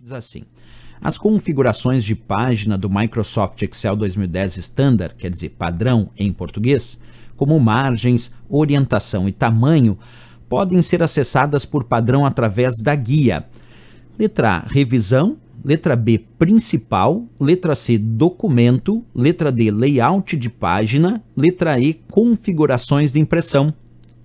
diz assim: As configurações de página do Microsoft Excel 2010 Standard, quer dizer, padrão em português, como margens, orientação e tamanho, podem ser acessadas por padrão através da guia. Letra A, revisão. Letra B, principal. Letra C, documento. Letra D, layout de página. Letra E, configurações de impressão.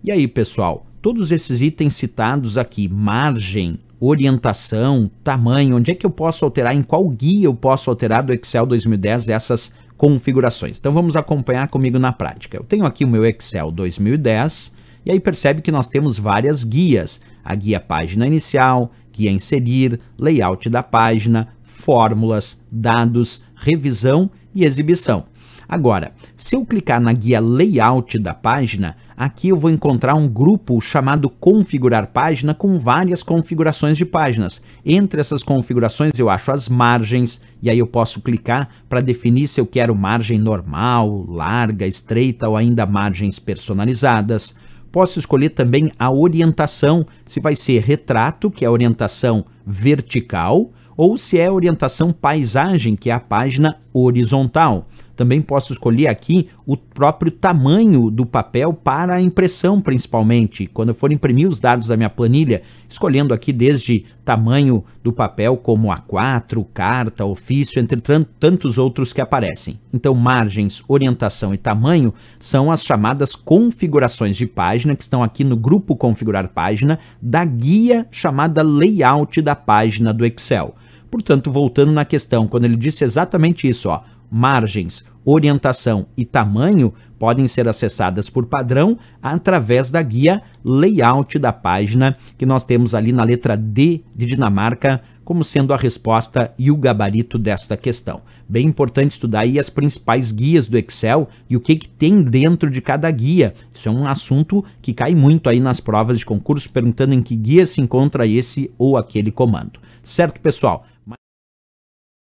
E aí, pessoal, todos esses itens citados aqui, margem, orientação, tamanho, onde é que eu posso alterar, em qual guia eu posso alterar do Excel 2010 essas configurações. Então vamos acompanhar comigo na prática. Eu tenho aqui o meu Excel 2010 e aí percebe que nós temos várias guias. A guia página inicial, guia inserir, layout da página, fórmulas, dados, revisão e exibição. Agora, se eu clicar na guia layout da página, Aqui eu vou encontrar um grupo chamado configurar página com várias configurações de páginas. Entre essas configurações eu acho as margens e aí eu posso clicar para definir se eu quero margem normal, larga, estreita ou ainda margens personalizadas. Posso escolher também a orientação, se vai ser retrato, que é a orientação vertical, ou se é orientação paisagem, que é a página horizontal. Também posso escolher aqui o próprio tamanho do papel para a impressão, principalmente. Quando eu for imprimir os dados da minha planilha, escolhendo aqui desde tamanho do papel como A4, carta, ofício, entre tantos outros que aparecem. Então, margens, orientação e tamanho são as chamadas configurações de página, que estão aqui no grupo Configurar Página, da guia chamada Layout da página do Excel. Portanto, voltando na questão, quando ele disse exatamente isso, ó, margens, orientação e tamanho podem ser acessadas por padrão através da guia layout da página que nós temos ali na letra D de Dinamarca como sendo a resposta e o gabarito desta questão. Bem importante estudar aí as principais guias do Excel e o que, que tem dentro de cada guia. Isso é um assunto que cai muito aí nas provas de concurso, perguntando em que guia se encontra esse ou aquele comando. Certo, pessoal?